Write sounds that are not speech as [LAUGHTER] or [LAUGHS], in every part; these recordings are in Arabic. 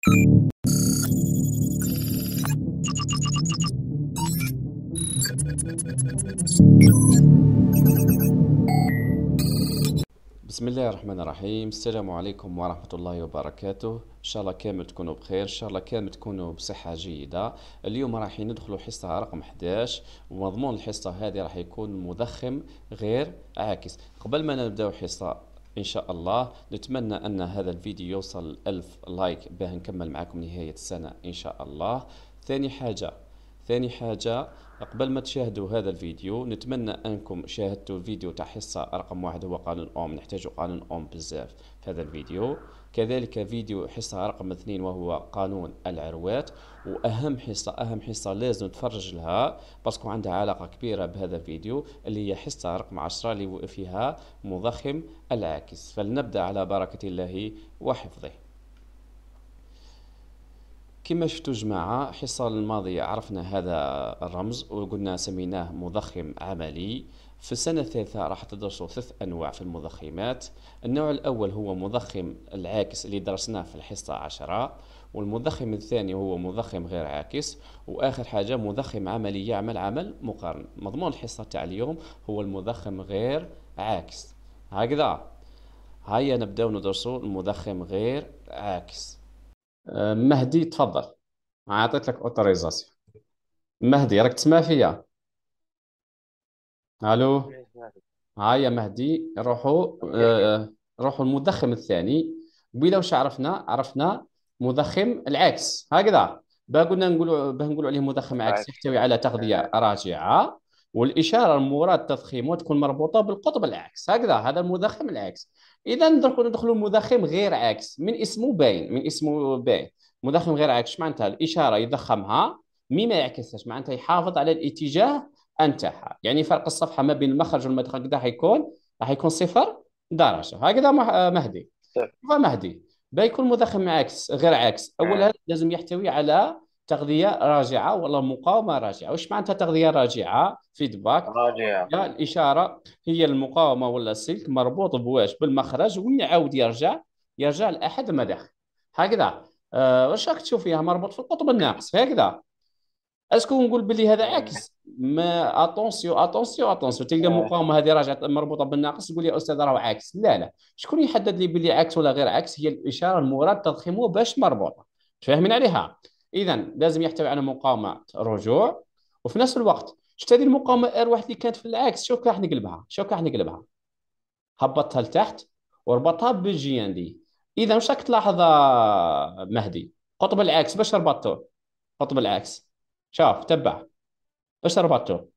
بسم الله الرحمن الرحيم السلام عليكم ورحمة الله وبركاته إن شاء الله كامل تكونوا بخير إن شاء الله كامل تكونوا بصحة جيدة اليوم راح ندخلوا حصة رقم 11 ومضمون الحصة هذه راح يكون مضخم غير عاكس قبل ما نبداو حصة ان شاء الله نتمنى ان هذا الفيديو يوصل ألف لايك باه نكمل معكم نهايه السنه ان شاء الله ثاني حاجه ثاني حاجه قبل ما تشاهدوا هذا الفيديو نتمنى انكم شاهدتوا الفيديو تاع حصه رقم واحد هو قانون اوم نحتاج قانون اوم بزاف في هذا الفيديو كذلك فيديو حصه رقم اثنين وهو قانون العروات واهم حصه اهم حصه لازم تفرج لها باسكو عندها علاقه كبيره بهذا الفيديو اللي هي حصه رقم عشرة اللي فيها مضخم العاكس فلنبدا على بركه الله وحفظه كما شفتوا جماعة الحصة الماضية عرفنا هذا الرمز وقلنا سميناه مضخم عملي في السنة الثالثة راح تدرسوا ثلاث أنواع في المضخمات النوع الأول هو مضخم العاكس اللي درسناه في الحصة عشرة والمضخم الثاني هو مضخم غير عاكس وآخر حاجة مضخم عملي يعمل عمل مقارن مضمون الحصة تاع اليوم هو المضخم غير عاكس هكذا هيا نبداو ندرسوا المضخم غير عاكس آه، مهدي تفضل عطيت لك اوتوريزاسيون مهدي راك تسمع فيا الو ها يا مهدي روحوا آه، روحوا المدخم الثاني بلا واش عرفنا عرفنا مدخم العكس هكذا باه قلنا نقولوا باه نقولوا عليه مدخم عكس يحتوي على تغذيه راجعه والاشاره المراد تضخيمه تكون مربوطه بالقطب العكس هكذا هذا المدخم العكس اذا ندخلوا المضخم غير عكس من اسمه باين من اسمه باين مضخم غير عكس معناتها الاشاره يضخمها مي ما يعكسهاش معناتها يحافظ على الاتجاه انتها يعني فرق الصفحه ما بين المخرج والمدخل كدا حيكون راح يكون صفر درجه هكذا آه، مهدي مهدي بيكون مضخم عكس غير عكس اولا آه. لازم يحتوي على تغذيه راجعه ولا مقاومه راجعه واش معناتها تغذيه راجعه فيدباك راجعه الاشاره هي المقاومه ولا السلك مربوط بواش بالمخرج وين يعاود يرجع يرجع لاحد المداخل هكذا أه واش راك تشوف فيها مربوط في القطب الناقص هكذا اسكو نقول بلي هذا عكس ما اتونسيو اتونسيو اتونسيو تلقى المقاومه آه. هذه راجعه مربوطه بالناقص تقول يا استاذ راهو عكس لا لا شكون يحدد لي بلي عكس ولا غير عكس هي الاشاره المراد تضخيمه باش مربوطه فاهمين عليها اذا لازم يحتوي على مقاومه رجوع وفي نفس الوقت شفت هذه المقاومه ار واحد اللي كانت في العكس شوف راح نقلبها شوف راح نقلبها هبطها لتحت وربطها بالجي ان دي اذا واش راك تلاحظ مهدي قطب العكس باش ربطته قطب العكس شوف تبع باش ربطته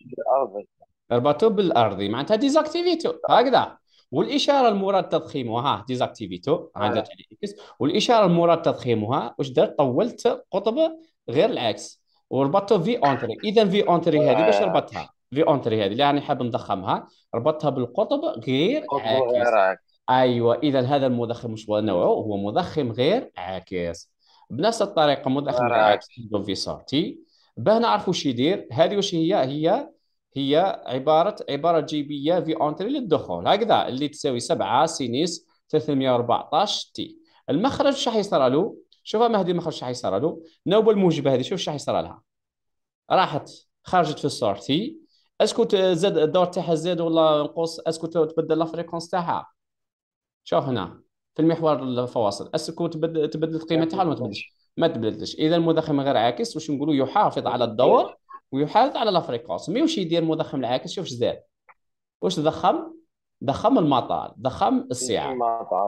بالارضي ربطته بالارضي معناتها ديزاكتيفيتو هكذا والاشاره المراد تضخيمها ديزاكتيفيتو عادت اكس يعني والاشاره المراد تضخيمها واش درت طولت قطب غير العكس وربطته في اونتري اذا في اونتري هذه باش ربطتها في اونتري هذه اللي راني حاب نضخمها ربطتها بالقطب غير عاكس ايوه اذا هذا المضخم مش نوعه هو مضخم غير عاكس بنفس الطريقه مضخم غير عاكس في سورتي باه نعرفوا واش يدير هذه واش هي هي هي عباره عباره جيبيه في اونتري للدخول هكذا اللي تساوي 7 سينيس 314 تي المخرج شح يصير له شوف مهدي المخرج شح يصير له النوبه الموجبه هذه شوف شح يصير لها راحت خرجت في السور تي اسكو زاد الدور تاعها زاد ولا نقص اسكو تبدل لا فريكونس تاعها شوف هنا في المحور الفواصل اسكو تبدل القيمه تاعها ولا ما تبدلش ما تبدلش اذا المضخم غير عاكس واش نقولوا يحافظ على الدور ويحافظ على لا فريكونس مي واش يدير مضخم العاكس شوف واش دار واش ضخم ضخم المطار ضخم السعه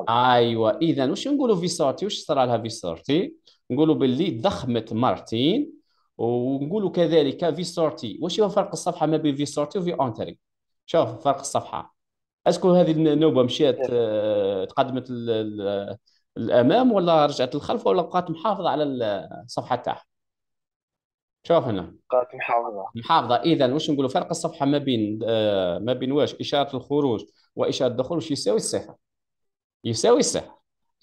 ايوا اذا واش نقولوا في سورتي واش صرا لها في سورتي نقولوا باللي ضخمت مرتين ونقولوا كذلك في سورتي واش هو فرق الصفحه ما بين في سورتي وفي اونتري شوف فرق الصفحه اسكو هذه النوبه مشات إيه. آه، تقدمت الامام ولا رجعت للخلف ولا بقات محافظه على الصفحه تاعها شوف هنا قالت محافظه محافظه اذا واش نقولوا فرق الصفحه ما بين آه ما بين واش اشاره الخروج واشاره الدخول واش يساوي الصفر يساوي الصفر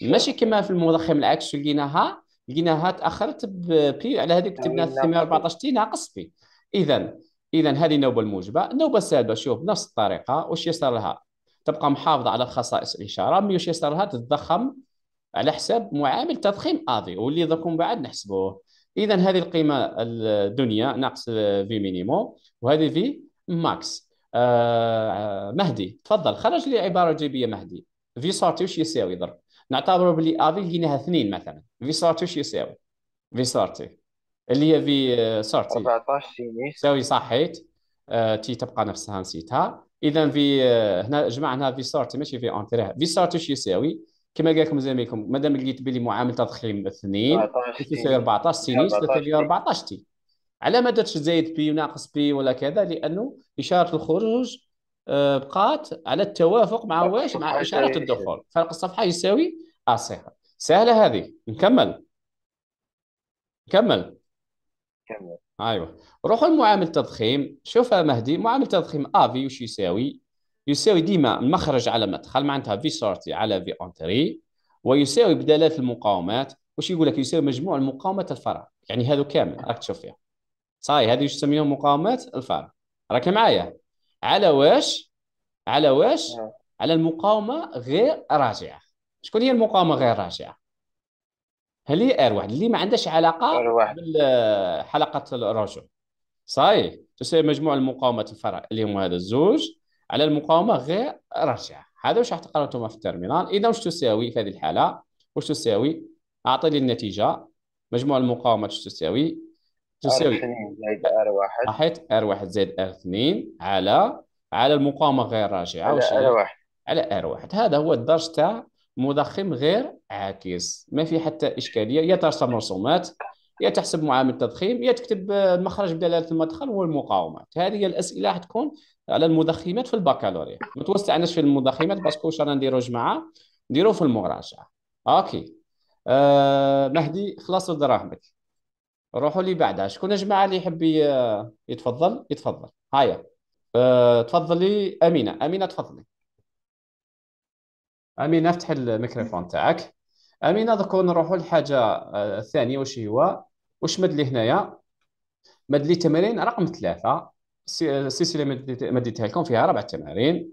ماشي كما في المضخم العكس لقيناها لقيناها تاخرت بي على هذيك كتبنا 814 يعني تي ناقص بي اذا اذا هذه النوبه الموجبه النوبه السالبه شوف نفس الطريقه واش يصير لها تبقى محافظه على خصائص الاشاره مي واش يصير لها تتضخم على حساب معامل تضخيم اضي واللي دوك بعد نحسبوه اذا هذه القيمه الدنيا ناقص في مينيموم وهذه في ماكس آه مهدي تفضل خرج لي عباره جيبيه مهدي في سارتي واش يساوي ضرب نعتبروا بلي افي آه، لقيناها اثنين مثلا في سارتي واش يساوي في سارتي اللي هي في سارتي 14 تساوي صحيت آه تي تبقى نفسها نسيتها اذا في آه هنا جمعنا في سارتي ماشي في اونتريها في سارتي واش يساوي كما قال لكم زميلكم مادام لقيت بلي معامل تضخيم اثنين تساوي 14 سينيس 14 تي على ما درتش زايد بي وناقص بي ولا كذا لانه اشاره الخروج آه، بقات على التوافق مع واش مع اشاره الدخول فرق الصفحه يساوي ا آه، صفر سهله هذه نكمل نكمل ايوه روحوا لمعامل التضخيم شوف مهدي معامل التضخيم ا في وش يساوي يساوي ديما المخرج على مدخل معناتها في سورتي على في اونتري ويساوي بدالات المقاومات واش يقول لك يساوي مجموع المقاومات الفرع يعني هذو كامل راك تشوف فيها صاي هذه واش تسميهم مقاومات الفرع راك معايا على واش على واش نعم. على المقاومه غير راجعه شكون هي المقاومه غير راجعه هل هي ار واحد اللي ما عندهاش علاقه بالحلقه الرجوع صاي تساوي مجموع المقاومات الفرع اللي هما هذا الزوج على المقاومه غير رجع هذا واش راح تقرا في الترمينال اذا واش تساوي في هذه الحاله واش تساوي اعطي لي النتيجه مجموع المقاومه واش تساوي تساوي ار 1 راحت ار 1 زائد ار2 2 على على المقاومه غير راجعه واش علي ار R1 علي ار R1 هذا هو الدرج تاع مضخم غير عاكس ما في حتى اشكاليه يا ترسم مرسومات يا تحسب معامل التضخيم يا تكتب مخرج بدلاله المدخل والمقاومات هذه هي الاسئله حتكون على المضخمات في البكالوريا ما توسعناش في المضخمات باسكو واش رانا نديرو جماعه نديرو في المراجعه اوكي آه مهدي خلاص دراهمك روحوا لي بعدها شكون يا جماعه اللي يحب يتفضل يتفضل هيا آه تفضلي امينه امينه تفضلي امينه افتح الميكروفون تاعك امينه دوك نروحوا للحاجه آه، الثانيه واش هو واش مدلي هنايا مدلي تمرين رقم ثلاثة السلسله مديتها لكم فيها ربع تمارين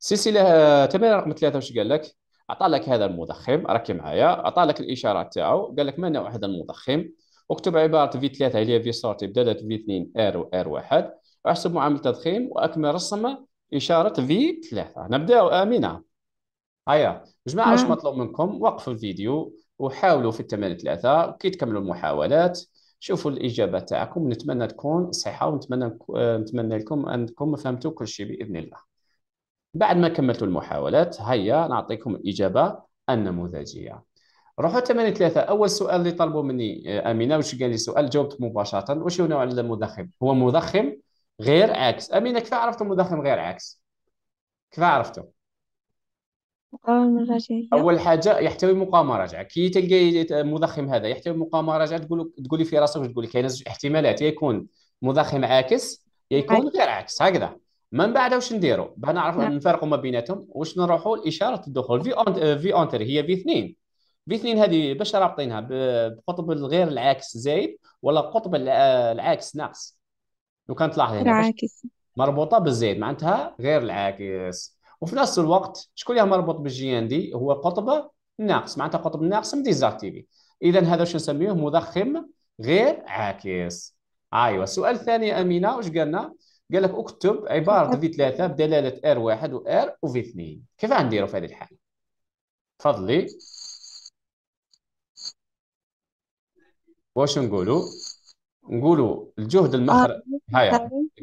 السلسله تمارين رقم ثلاثه واش قال لك عطى لك هذا المضخم راكي معايا عطى لك الاشاره تاعو قال لك ما نوع هذا المضخم اكتب عباره في 3 هي في سورتي بدلت في 2 ار و ار 1 احسب معامل تضخيم واكمل رسم اشاره في 3 نبداو امينه هيا جماعه نعم. واش مطلوب منكم وقفوا الفيديو وحاولوا في التمارين ثلاثه كي تكملوا المحاولات شوفوا الاجابه تاعكم نتمنى تكون صحيحه ونتمنى آه، نتمنى لكم انكم فهمتوا كل شيء باذن الله بعد ما كملتوا المحاولات هيا نعطيكم الاجابه النموذجيه روحوا 8 3 اول سؤال اللي طلبوا مني آه، امينه واش قال لي سؤال جاوبت مباشره واش هو نوع المضخم هو مضخم غير عكس امينه كيف عرفتوا مضخم غير عكس كيف عرفتوا مقاومة أول حاجة يحتوي مقاومة راجعة كي تلقاي المضخم هذا يحتوي مقاومة راجعة تقول تقولي في راسك تقول لك كاين زوج احتمالات يا يكون مضخم عاكس يا يكون غير عاكس هكذا من بعد واش نديروا بعد نعرفوا نعم. نفرقوا ما بيناتهم واش نروحوا لاشاره الدخول في اونت في اونتر هي في اثنين في اثنين هذه باش رابطينها بقطب الغير العاكس زايد ولا قطب العاكس ناقص لو كانت تلاحظ هنا مربوطه بالزايد معناتها غير العاكس وفي نفس الوقت شكون اللي مربوط بالجي ان دي هو قطب ناقص معناتها قطب ناقص مديزاكتيفي اذا هذا واش نسميه مضخم غير عاكس ايوه السؤال الثاني امينه واش قالنا قال لك اكتب عباره في ثلاثه بدلاله ار واحد و ار و في اثنين كيف غنديروا في هذه الحاله تفضلي واش نقولوا نقولوا الجهد المخرج آه، هيا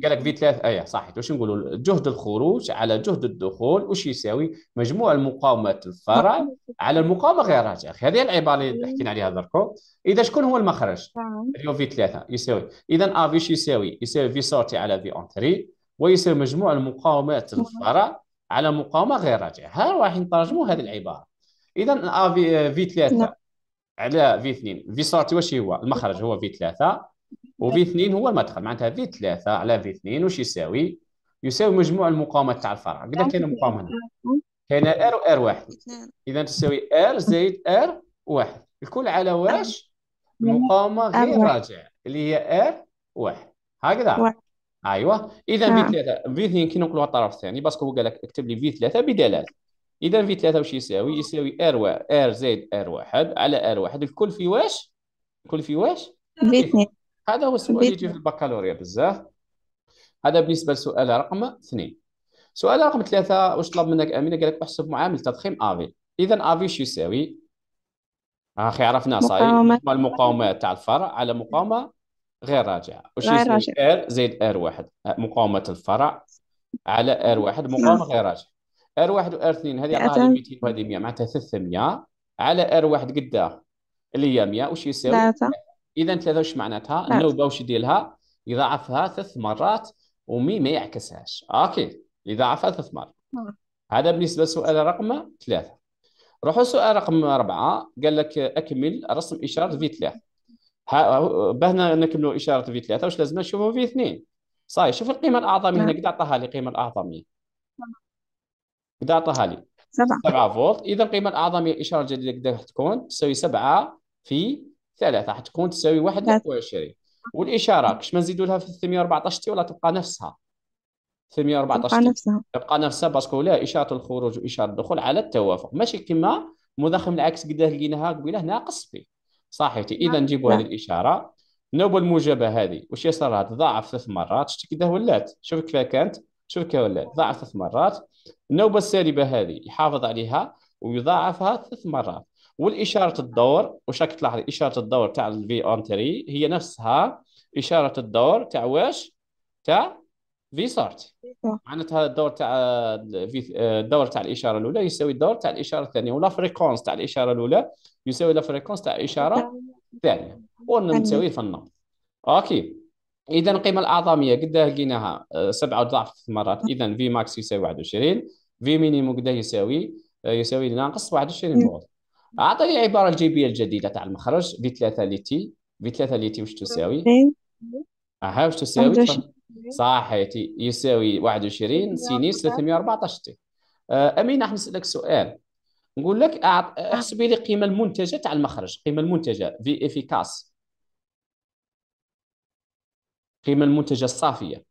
قال لك في ثلاث ايه صحيح واش نقولوا جهد الخروج على جهد الدخول واش يساوي مجموع المقاومات الفرع على المقاومه غير راجع هذه العباره اللي حكينا عليها دركو اذا شكون هو المخرج هو نعم. في ثلاثه يساوي اذا ا آه في يساوي يساوي في سورتي على في اونتري ويساوي مجموع المقاومات نعم. الفرع على مقاومه غير راجعه ها راح نترجموا هذه العباره اذا ا آه في 3 نعم. على في 2 في سورتي واش هو المخرج هو في 3 وفي 2 هو المدخل معناتها في 3 على في 2 واش يساوي يساوي مجموع المقاومات تاع الفرع قد كاين المقاومه هنا كاين ار وار واحد اذا تساوي ار زائد ار واحد الكل على واش مقاومه غير راجعه اللي هي ار واحد هكذا ايوا اذا في 3 نعم. في 2 كي نقولوا الطرف الثاني باسكو هو قال لك اكتب لي في 3 بدلاله اذا في 3 واش يساوي يساوي ار ار زائد ار واحد على ار واحد الكل في واش الكل في واش في 2 هذا هو السؤال اللي يجي في البكالوريا بزاف هذا بالنسبه لسؤال رقم اثنين سؤال رقم ثلاثه واش طلب منك امينه قال لك احسب معامل تضخيم افي اذا افي شو يساوي اخي عرفنا صاي المقاومه تاع الفرع على مقاومه غير راجعه واش يساوي ار زائد ار واحد أه، مقاومه الفرع على ار واحد مقاومه نعم. غير راجعه ار واحد وار اثنين هذه عطاها 200 وهذه 100 معناتها 300 على ار واحد قداه اللي هي 100 واش يساوي ثلاثه اذا ثلاثه وش معناتها؟ نعم. النوبه وش ديالها؟ يضاعفها ثلاث مرات ومي ما يعكسهاش اوكي يضاعفها ثلاث مرات نعم. هذا بالنسبه لسؤال رقم ثلاثه روحوا سؤال رقم أربعة قال لك أكمل رسم إشارة في ثلاثة بهنا نكملوا إشارة في ثلاثة واش لازم نشوفوا في اثنين صاي شوف القيمة الأعظمية هنا نعم. قد عطاها لي القيمة الأعظمية قد عطاها لي سبعة سبعة فولت إذا القيمة الأعظمية الإشارة الجديدة قد تكون تساوي سبعة في ثلاثة تكون تساوي 21 والإشارة كش ما نزيدو لها في 314 تي ولا تبقى نفسها 314 تبقى نفسها تبقى نفسها باسكو لا إشارة الخروج وإشارة الدخول على التوافق ماشي كما مضخم العكس قداه لقيناها قبيله ناقص بي صحيتي إذا نعم. نجيبو هذه الإشارة النوبه الموجبة هذه واش يصير تضاعف ثلاث مرات شتي كده ولات شوف كيف كانت شوف كيف ولات ضاعف ثلاث مرات النوبة السالبة هذه يحافظ عليها ويضاعفها ثلاث مرات والاشاره الدور واش راك تلاحظي اشاره الدور تاع الفي اونتري هي نفسها اشاره الدور تاع واش تاع في سارت معناتها الدور تاع آه، آه، الدور تاع الاشاره الاولى يساوي الدور تاع الاشاره الثانيه ولا فريكونس تاع الاشاره الاولى يساوي لا فريكونس تاع الاشاره الثانيه ونساويه في النمط اوكي اذا القيمه الاعظميه قد لقيناها آه، سبعه اضعاف ثلاث مرات اذا في ماكس يساوي 21 في مينيمو قد يساوي يساوي ناقص 21 فولت اعطيني الجي الجيبيه الجديده تاع المخرج في 3 لتي في 3 لتي واش تساوي؟ إيه. اها واش تساوي؟ صح يساوي 21 سينيس 314 تي آه، امين راح نسالك سؤال نقول لك آه. احسبي لي قيمه المنتجه تاع المخرج قيمه المنتجه في افيكاس قيمة المنتجه الصافيه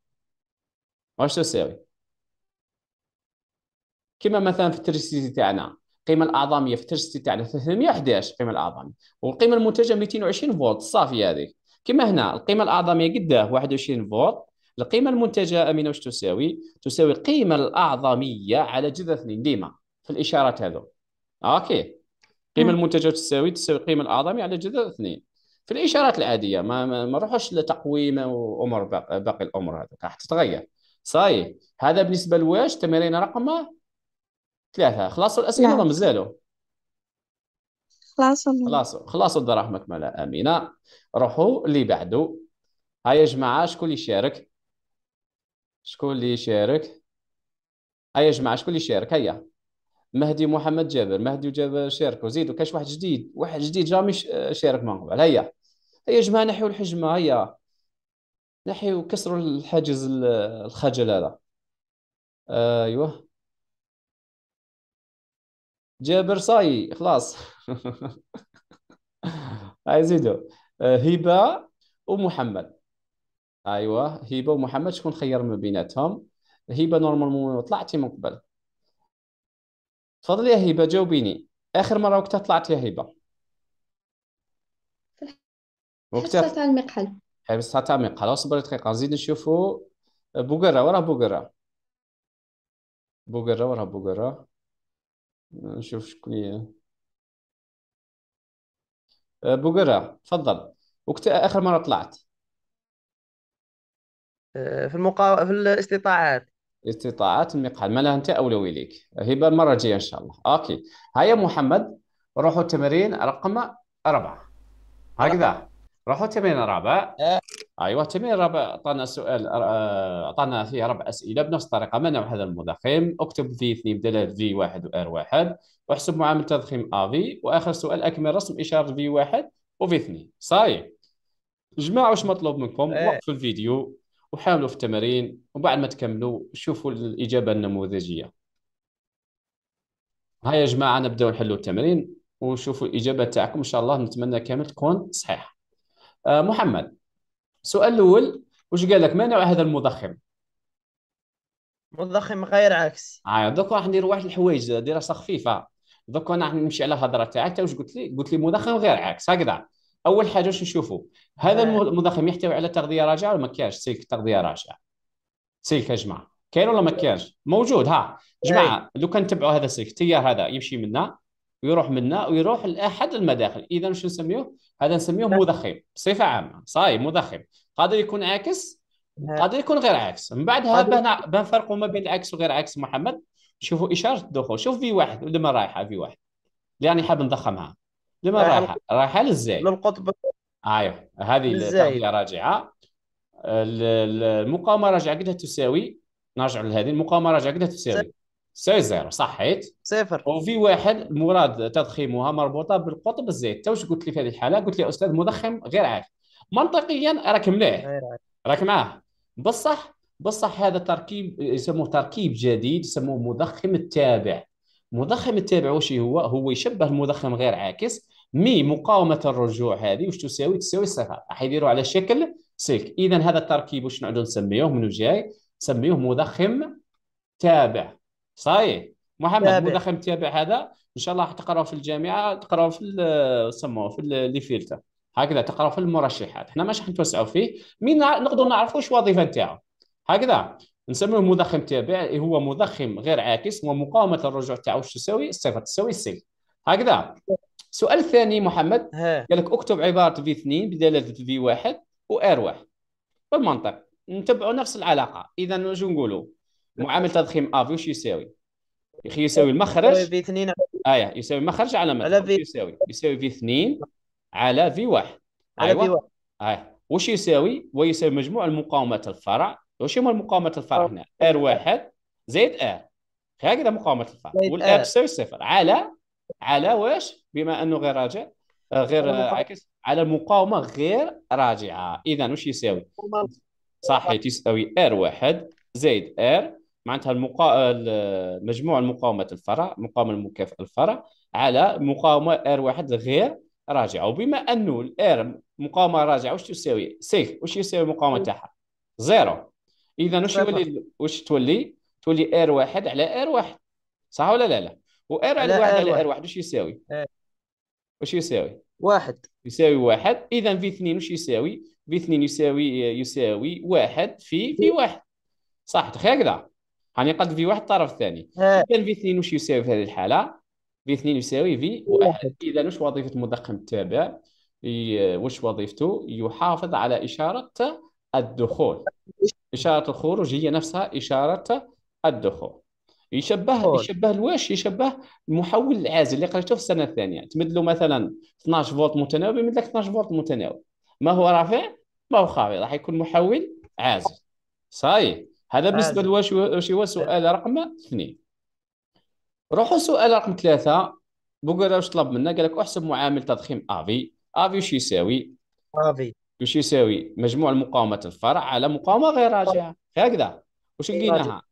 واش تساوي كما مثلا في التريسيتي تاعنا القيمه الاعظميه في التجسيد على 311 القيمه الاعظميه والقيمه المنتجه 220 فولت صافي هذه كما هنا القيمه الاعظميه قداه 21 فولت القيمه المنتجه امينه واش تساوي تساوي القيمه الاعظميه على جذر 2 ديما في الاشارات هذو اوكي القيمه المنتجه تساوي تساوي القيمه الاعظميه على جذر 2 في الاشارات العاديه ما ما نروحوش لتقويم وامور باقي الامور هذوك راح تتغير صاي هذا بالنسبه لواش تمارين رقم ثلاثة خلاصوا الأسئلة ولا نعم. مازالوا؟ خلاصوا خلاصوا خلاصوا دراهمك ملا أمينة روحوا اللي بعده ها يا جماعة شكون اللي يشارك؟ شكون اللي يشارك؟ ها يا جماعة شكون اللي يشارك هيا مهدي محمد جابر مهدي وجابر شاركوا زيدوا كاش واحد جديد واحد جديد جامي شارك من قبل هيا هيا يا جماعة نحيوا الحجمة هيا نحيوا كسروا الحاجز الخجل هذا آه، ايوه جابر صاي خلاص [LAUGHS] هاي زيدو آه، هبه ومحمد ايوا هبه ومحمد شكون خير ما بيناتهم هبه نورمالمون طلعتي من قبل تفضلي يا هبه جاوبيني اخر مره وقتها طلعت يا هبه وقتها تاع المقحل حبسه تاع المقحل اصبر دقيقه نزيد نشوفو بوقره وراه بوقره بوقره وراه بوقره نشوف شكون هي آه، بوغرا تفضل وقت اخر مره طلعت آه، في المقا... في الاستطاعات استطاعات المقعد مالها انت اولوي ليك هبه المره الجايه ان شاء الله اوكي هيا محمد روحوا التمرين رقم أربعة هكذا روحوا التمرين الرابع آه. ايوه تمير اعطانا سؤال آه، اعطانا فيه ربع اسئله بنفس الطريقه منع هذا المضخم اكتب في 2 بدل في 1 وار 1 واحسب معامل تضخيم في واخر سؤال اكمل رسم اشاره في 1 وفي 2 صاي جماعه واش مطلوب منكم إيه. وقفوا الفيديو وحاولوا في التمارين وبعد ما تكملوا شوفوا الاجابه النموذجيه هيا يا جماعه نبداو نحلوا التمرين ونشوفوا الاجابه تاعكم ان شاء الله نتمنى كامل تكون صحيحه آه، محمد السؤال الاول واش قال لك ما نوع هذا المضخم مضخم غير عكسي اه دوك راح ندير واحد الحوايج دراسه خفيفه دوك انا راح نمشي على الهضره تاعك واش قلت لي قلت لي مضخم غير عكس هكذا اول حاجه واش نشوفوا هذا آه. المضخم يحتوي على تغذيه راجعه ولا ما كاينش سلك تغذيه راجعه سلك يا جماعه كاين ولا ما كاينش موجود ها جماعه لو كان تبعوا هذا السلك التيار هذا يمشي منا ويروح منا ويروح لاحد المداخل اذا شو نسميوه هذا نسميوه مذخم بصفه عامه صاي طيب، مذخم قادر يكون عاكس نعم. قادر يكون غير عاكس من بعدها بنفرقوا ما بين العكس وغير عكس محمد شوفوا اشاره الدخول شوف في واحد لما رايحه في واحد لاني حاب نضخمها لما رايحه رايحه للزاي للقطب ايوه هذه التغذيه راجعه المقاومه راجعه قدها تساوي نرجع لهذه المقاومه راجعه قدها تساوي زيرو صحيت صفر وفي واحد مراد تضخيمها مربوطه بالقطب الزيت واش قلت لي في هذه الحاله قلت لي استاذ مضخم غير عادي منطقيا راك مليح راك معاه بصح بصح هذا تركيب يسموه تركيب جديد يسموه مضخم التابع مضخم التابع واش هو هو يشبه المضخم غير عاكس مي مقاومه الرجوع هذه واش تساوي تساوي صفر راح يديروا على شكل سلك اذا هذا التركيب واش نعدو نسميوه من جاي نسميوه مضخم تابع صحيح محمد مو داخل متابع هذا ان شاء الله تقراوا في الجامعه تقراو في سموه في لي فيلتر هكذا تقراو في المرشحات حنا ماشي حنتوسعوا فيه مين نقدروا نعرفوا واش الوظيفه نتاعو هكذا نسميه مضخم تابع إيه هو مضخم غير عاكس ومقاومه الرجوع تاعو واش تساوي الصفر تساوي السي هكذا السؤال الثاني محمد قال لك اكتب عباره في 2 بدلاله في 1 وار 1 بالمنطق نتبعوا نفس العلاقه اذا شو نقولوا معامل تضخيم ا آه، في يساوي يخي يساوي المخرج في 2 اييه يساوي المخرج على ما على في يساوي يساوي في 2 على في 1 على أيوة. في 1 اه واش يساوي ويساوي مجموع المقاومات الفرع واش هما مقاومات الفرع آه. هنا ار 1 زائد ار هكذا مقاومه الفرع والار تساوي صفر على على واش بما انه غير راجع آه، غير عكس على المقاومه غير راجعه اذا واش يساوي صحيح تساوي ار 1 زائد ار معناتها المقا... مجموع المقاومه الفرع مقاومه المكافئه الفرع على مقاومه ار واحد غير راجعه وبما انه الار مقاومه راجعه واش تساوي سيف واش يساوي المقاومه تاعها زيرو اذا واش يولي واش تولي تولي ار واحد على ار واحد صح ولا لا لا و ار على واحد على ار واحد واش يساوي آه. واش يساوي واحد يساوي واحد اذا في اثنين واش يساوي في اثنين يساوي يساوي واحد في في واحد صح هكذا قد في واحد الطرف الثاني كان في اثنين واش يساوي في هذه الحاله في اثنين يساوي في واحد اذا واش وظيفه مدخن التابع واش وظيفته يحافظ على اشاره الدخول اشاره الخروج هي نفسها اشاره الدخول يشبه يشبه الواش يشبه المحول العازل اللي قريته في السنه الثانيه تمد له مثلا 12 فولت متناوب يمد لك 12 فولت متناوب ما هو رافع ما هو خافض راح يكون محول عازل صحيح هذا بالنسبه لواش هو سؤال رقم اثنين روحوا سؤال رقم ثلاثه بوغرا واش طلب منا قال لك احسب معامل تضخيم افي افي واش يساوي افي واش يساوي مجموع المقاومه الفرع على مقاومه غير راجعه هكذا واش لقيناها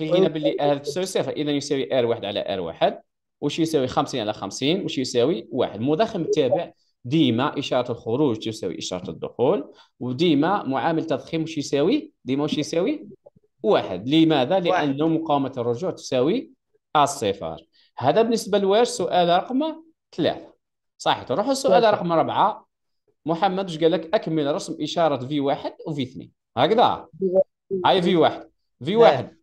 لقينا باللي ار تساوي صفر اذا يساوي ار واحد على ار واحد واش يساوي 50 على 50 واش يساوي واحد مضخم تابع ديما اشاره الخروج تساوي اشاره الدخول وديما معامل تضخيم واش يساوي ديما واش يساوي واحد لماذا؟ لأن مقاومة الرجوع تساوي الصفر هذا بالنسبة لواش سؤال رقم ثلاثة صحيح نروح السؤال رقم أربعة محمد واش قال لك أكمل رسم إشارة في واحد وفي اثنين هكذا هاي في واحد في واحد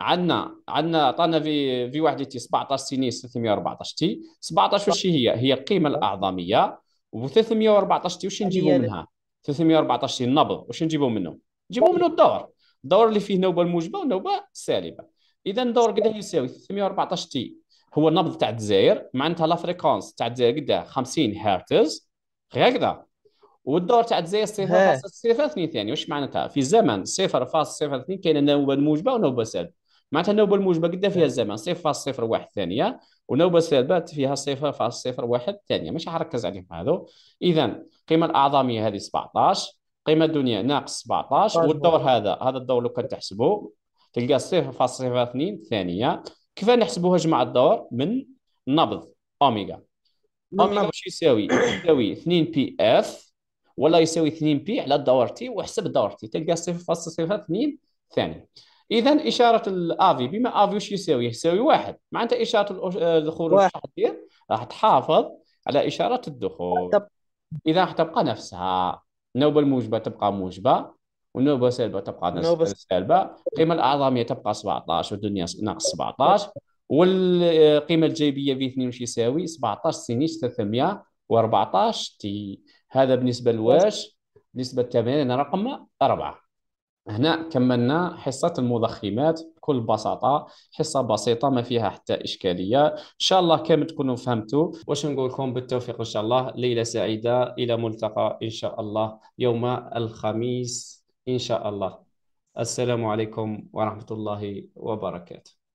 عندنا عندنا عطانا في في واحد تي 17 سيني 314 تي 17 واش هي؟ هي القيمة الأعظمية و 314 تي واش نجيبو منها؟ 314 تي النبض واش نجيبو منه؟ نجيبو منه الدور الدور اللي فيه نوبه الموجبه ونوبه سالبه اذا الدور قداه يساوي 314 تي هو النبض تاع الجزائر معناتها لا فريكونس تاع الجزائر قداه 50 هرتز هكذا والدور تاع الجزائر 0.02 ثانيه واش معناتها في الزمن 0.02 كاينه نوبه موجبه ونوبه سالبه معناتها النوبه الموجبه قد فيها الزمن 0.01 ثانيه ونوبه سالبه فيها 0.01 ثانيه مش هركز عليهم هذو اذا القيمه الاعظميه هذه 17 القيمه الدنيا ناقص 17 طيب. والدور هذا هذا الدور لو كان تحسبه تلقى 0.02 ثانيه كيف نحسبوها جمع الدور من نبض أوميجا أوميجا وش يساوي يساوي 2 بي اف ولا يساوي 2 بي على الدور تي وحسب الدور تي تلقى 0.02 ثانيه اذا اشاره الافي بما افي وش يساوي يساوي واحد معناتها اشاره الخروج آه، راح تحافظ على اشاره الدخول اذا راح تبقى نفسها النوبه الموجبه تبقى موجبه والنوبه السالبه تبقى سالبه القيمه الاعظميه تبقى 17 والدنيا ناقص 17 والقيمه الجيبيه في 2 واش يساوي 17 سينيس 314 تي هذا بالنسبه لواش بالنسبه للثمانين رقم اربعه هنا كملنا حصة المضخمات بكل بساطة حصة بسيطة ما فيها حتى إشكالية إن شاء الله كامل تكونوا فهمتوا واش نقول لكم بالتوفيق إن شاء الله ليلة سعيدة إلى ملتقى إن شاء الله يوم الخميس إن شاء الله السلام عليكم ورحمة الله وبركاته